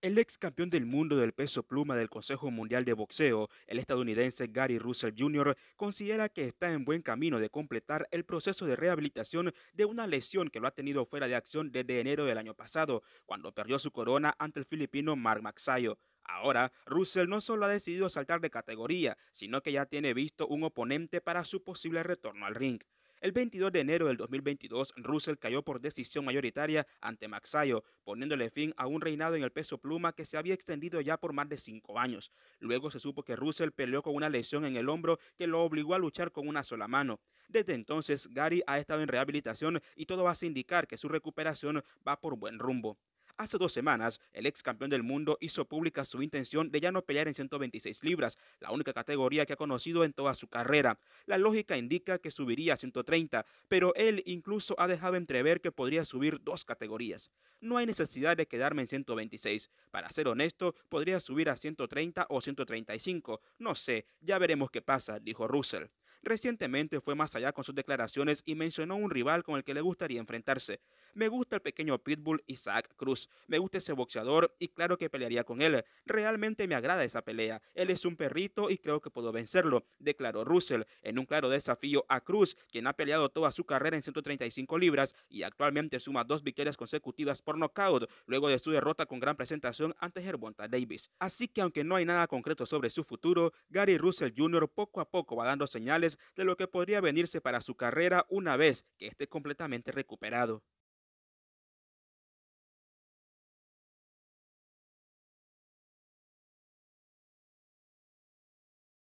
El ex campeón del mundo del peso pluma del Consejo Mundial de Boxeo, el estadounidense Gary Russell Jr., considera que está en buen camino de completar el proceso de rehabilitación de una lesión que lo ha tenido fuera de acción desde enero del año pasado, cuando perdió su corona ante el filipino Mark Maxayo. Ahora, Russell no solo ha decidido saltar de categoría, sino que ya tiene visto un oponente para su posible retorno al ring. El 22 de enero del 2022, Russell cayó por decisión mayoritaria ante Maxayo, poniéndole fin a un reinado en el peso pluma que se había extendido ya por más de cinco años. Luego se supo que Russell peleó con una lesión en el hombro que lo obligó a luchar con una sola mano. Desde entonces, Gary ha estado en rehabilitación y todo a indicar que su recuperación va por buen rumbo. Hace dos semanas, el ex campeón del mundo hizo pública su intención de ya no pelear en 126 libras, la única categoría que ha conocido en toda su carrera. La lógica indica que subiría a 130, pero él incluso ha dejado entrever que podría subir dos categorías. No hay necesidad de quedarme en 126. Para ser honesto, podría subir a 130 o 135. No sé, ya veremos qué pasa, dijo Russell. Recientemente fue más allá con sus declaraciones y mencionó un rival con el que le gustaría enfrentarse. Me gusta el pequeño pitbull Isaac Cruz. Me gusta ese boxeador y claro que pelearía con él. Realmente me agrada esa pelea. Él es un perrito y creo que puedo vencerlo, declaró Russell en un claro desafío a Cruz, quien ha peleado toda su carrera en 135 libras y actualmente suma dos victorias consecutivas por nocaut luego de su derrota con gran presentación ante Gervonta Davis. Así que aunque no hay nada concreto sobre su futuro, Gary Russell Jr. poco a poco va dando señales de lo que podría venirse para su carrera una vez que esté completamente recuperado.